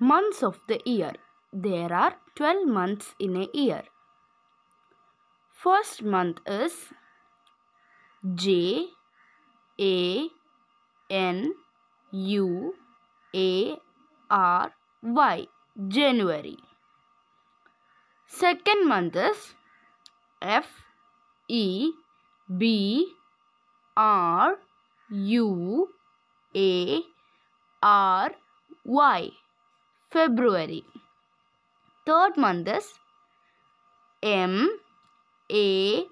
Months of the year. There are 12 months in a year. First month is J A N U A R Y January. Second month is F E B R U A R Y February. Third month is M A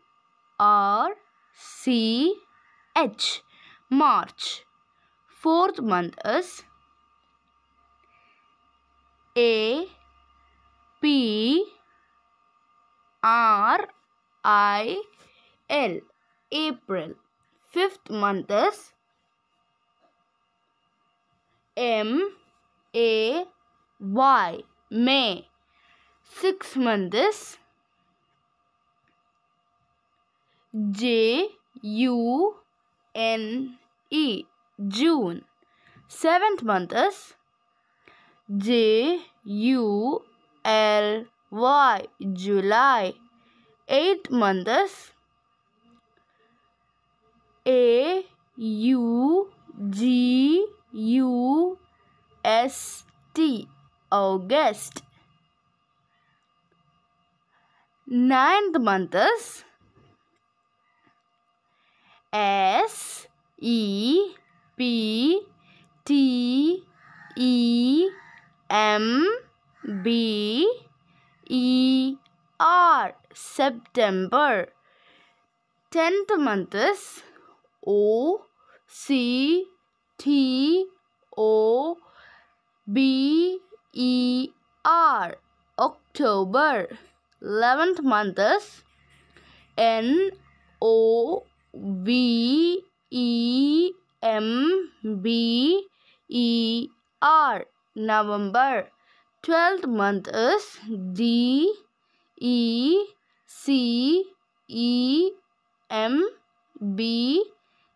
R C H March. Fourth month is A P R I L April. Fifth month is M A Y. May. Six months J U N E is J U N E. June. Seventh month is J U L Y. July. Eighth month is A U G U S T August. Ninth month is S E P T E M B E R September. Tenth month is O C T O B October. 11th month is N O V E M B E R. November. 12th month is D E C E M B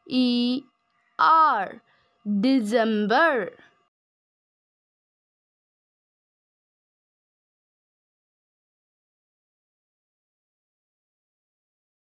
E R. December.